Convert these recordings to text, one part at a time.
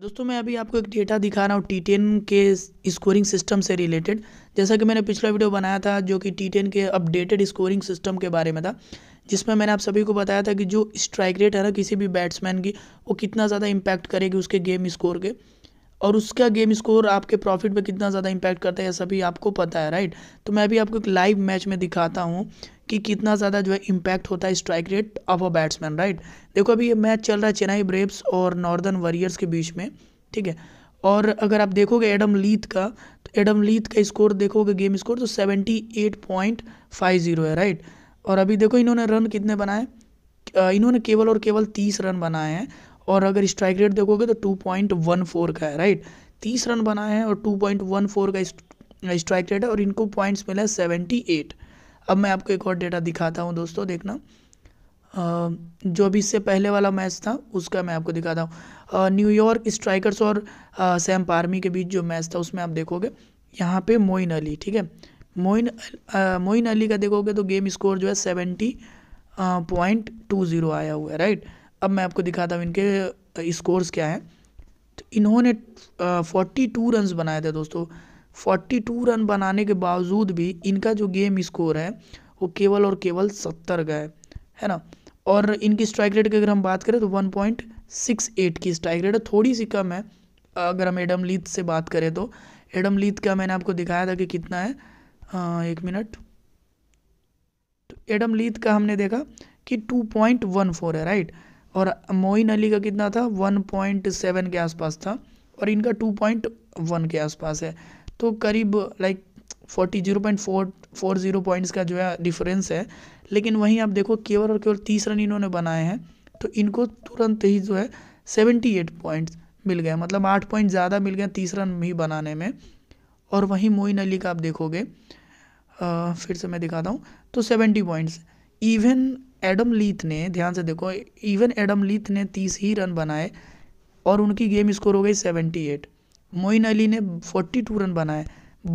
दोस्तों मैं अभी आपको एक डेटा दिखा रहा हूँ टी टेन के स्कोरिंग सिस्टम से रिलेटेड जैसा कि मैंने पिछला वीडियो बनाया था जो कि टी टेन के अपडेटेड स्कोरिंग सिस्टम के बारे में था जिसमें मैंने आप सभी को बताया था कि जो स्ट्राइक रेट है ना किसी भी बैट्समैन की वो कितना ज़्यादा इम्पैक्ट करेगी उसके गेम स्कोर के और उसका गेम स्कोर आपके प्रॉफिट पे कितना ज़्यादा इम्पैक्ट करता है यह सभी आपको पता है राइट तो मैं भी आपको एक लाइव मैच में दिखाता हूँ कि कितना ज़्यादा जो है इम्पैक्ट होता है strike rate of a batsman right देखो अभी ये मैच चल रहा है चेन्नई ब्रेव्स और नॉर्दर्न वॉरियर्स के बीच में ठीक है और अगर आप देखोगे एडम लीथ का तो एडम लीथ का स्कोर देखोगे गेम स्कोर तो seventy eight point five zero है राइट और अभी देखो इन्होंने रन कितने बनाए इन्होंने केवल और केवल तीस रन बनाए हैं और अगर स्ट्राइक रेट देखोगे तो टू पॉइंट वन फोर का है राइट तीस रन बनाए हैं और टू पॉइंट वन फोर का स्ट्राइक रेट है और इनको पॉइंट्स मिला है सेवेंटी एट अब मैं आपको एक और डेटा दिखाता हूँ दोस्तों देखना जो अभी इससे पहले वाला मैच था उसका मैं आपको दिखाता हूँ न्यूयॉर्क स्ट्राइकर्स और सैम पार्मी के बीच जो मैच था उसमें आप देखोगे यहाँ पे मोइन अली ठीक है मोइन मोइन अली का देखोगे तो गेम स्कोर जो है सेवेंटी पॉइंट टू ज़ीरो आया हुआ है राइट अब मैं आपको दिखाता हूँ इनके स्कोर्स क्या हैं तो इन्होंने फोर्टी टू रन बनाए थे दोस्तों फोर्टी टू रन बनाने के बावजूद भी इनका जो गेम स्कोर है वो केवल और केवल सत्तर का है है ना और इनकी स्ट्राइक रेट की अगर हम बात करें तो वन पॉइंट सिक्स एट की स्ट्राइक रेट थोड़ी सी कम है अगर हम एडम लीथ से बात करें तो एडम लीथ का मैंने आपको दिखाया था कि कितना है आ, एक मिनट तो एडम लीथ का हमने देखा कि टू पॉइंट वन फोर है राइट और मोइन अली का कितना था 1.7 के आसपास था और इनका 2.1 के आसपास है तो करीब like forty zero point four four zero points का जो है डिफरेंस है लेकिन वहीं आप देखो केवल और केवल तीस रन इन्होंने बनाए हैं तो इनको तुरंत ही जो है सेवेंटी एट पॉइंट्स मिल गए मतलब आठ पॉइंट ज़्यादा मिल गए तीस रन ही बनाने में और वहीं मोइन अली का आप देखोगे आ, फिर से मैं दिखाता हूँ तो seventy points even Adam Lyth ने ध्यान से देखो इवन एडम लीथ ने तीस ही रन बनाए और उनकी गेम स्कोर हो गई सेवेंटी एट मोइन अली ने फोर्टी टू रन बनाए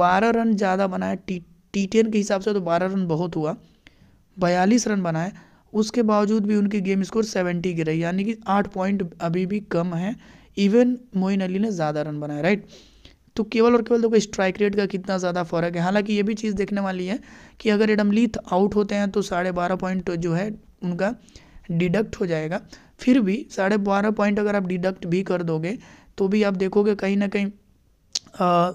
बारह रन ज़्यादा बनाए टी टी टेन के हिसाब से तो बारह रन बहुत हुआ बयालीस रन बनाए उसके बावजूद भी उनकी गेम स्कोर सेवेंटी की रही यानी कि आठ पॉइंट अभी भी कम है इवन मोइन अली ने ज़्यादा रन बनाए राइट तो केवल और केवल देखो स्ट्राइक रेट का कितना ज़्यादा फ़र्क है हालांकि ये भी चीज़ देखने वाली है कि अगर एडमलीथ आउट होते हैं तो साढ़े बारह पॉइंट जो है उनका डिडक्ट हो जाएगा फिर भी साढ़े बारह पॉइंट अगर आप डिडक्ट भी कर दोगे तो भी आप देखोगे कहीं ना कहीं आ,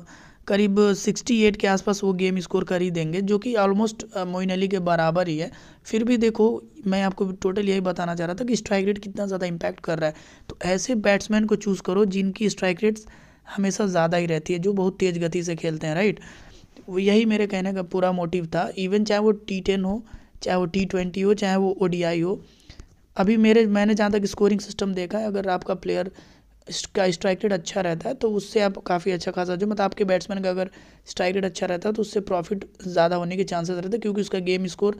करीब 68 के आसपास वो गेम स्कोर कर ही देंगे जो कि ऑलमोस्ट मोइन अली के बराबर ही है फिर भी देखो मैं आपको टोटल यही बताना चाह रहा था कि स्ट्राइक रेट कितना ज़्यादा इम्पैक्ट कर रहा है तो ऐसे बैट्समैन को चूज़ करो जिनकी स्ट्राइक रेट्स हमेशा ज़्यादा ही रहती है जो बहुत तेज़ गति से खेलते हैं राइट वो यही मेरे कहने का पूरा मोटिव था इवन चाहे वो टी टेन हो चाहे वो टी ट्वेंटी हो चाहे वो ओ हो अभी मेरे मैंने जहाँ तक स्कोरिंग सिस्टम देखा है अगर आपका प्लेयर का स्ट्राइक रेट अच्छा रहता है तो उससे आप काफ़ी अच्छा खासा जो मतलब आपके बैट्समैन का अगर स्ट्राइक रेट अच्छा रहता है तो उससे प्रॉफिट ज़्यादा होने के चांसेस रहते हैं क्योंकि उसका गेम स्कोर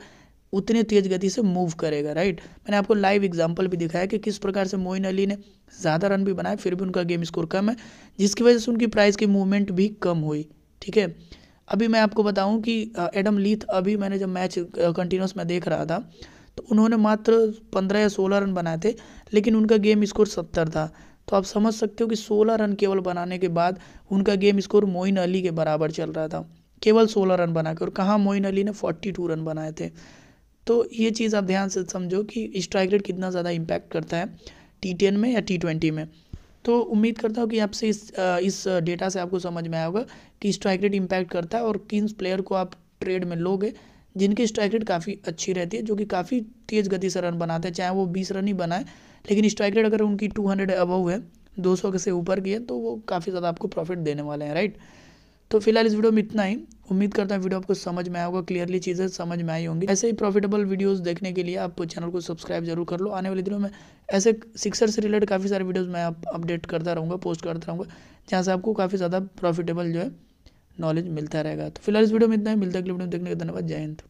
उतने तेज़ गति से मूव करेगा राइट मैंने आपको लाइव एग्जांपल भी दिखाया कि किस प्रकार से मोइन अली ने ज़्यादा रन भी बनाए फिर भी उनका गेम स्कोर कम है जिसकी वजह से उनकी प्राइस की मूवमेंट भी कम हुई ठीक है अभी मैं आपको बताऊं कि एडम लीथ अभी मैंने जब मैच कंटिन्यूस में देख रहा था तो उन्होंने मात्र पंद्रह या सोलह रन बनाए थे लेकिन उनका गेम स्कोर सत्तर था तो आप समझ सकते हो कि सोलह रन केवल बनाने के बाद उनका गेम स्कोर मोइन अली के बराबर चल रहा था केवल सोलह रन बनाकर और कहाँ मोइन अली ने फोर्टी टू रन बनाए थे तो ये चीज़ आप ध्यान से समझो कि स्ट्राइक रेट कितना ज़्यादा इम्पैक्ट करता है टी टेन में या टी ट्वेंटी में तो उम्मीद करता हूँ कि आपसे इस इस डेटा से आपको समझ में आया होगा कि स्ट्राइक रेट इम्पैक्ट करता है और किन प्लेयर को आप ट्रेड में लोगे जिनकी स्ट्राइक रेट काफ़ी अच्छी रहती है जो कि काफ़ी तेज़ गति से रन बनाते हैं चाहे वो बीस रन ही बनाए लेकिन स्ट्राइक रेट अगर उनकी टू हंड्रेड अबव है दो सौ से ऊपर की है तो वो काफ़ी ज़्यादा आपको प्रॉफिट देने वाले हैं राइट तो फिलहाल इस वीडियो में इतना ही उम्मीद करता हूँ वीडियो आपको समझ में आया होगा क्लियरली चीज़ें समझ में आई होंगी ऐसे ही प्रॉफिटेबल वीडियोस देखने के लिए आप चैनल को सब्सक्राइब जरूर कर लो आने वाले दिनों में ऐसे सिक्सर से रिलेटेड काफ़ी सारे वीडियोस मैं आप अपडेट करता रहूँगा पोस्ट करता रहूँगा जहाँ से आपको काफ़ी ज़्यादा प्रॉफिटेबल जो है नॉलेज मिलता रहेगा तो फिलहाल इस वीडियो में इतना ही मिलता है अगले वीडियो देखने का धन्यवाद जय हिंद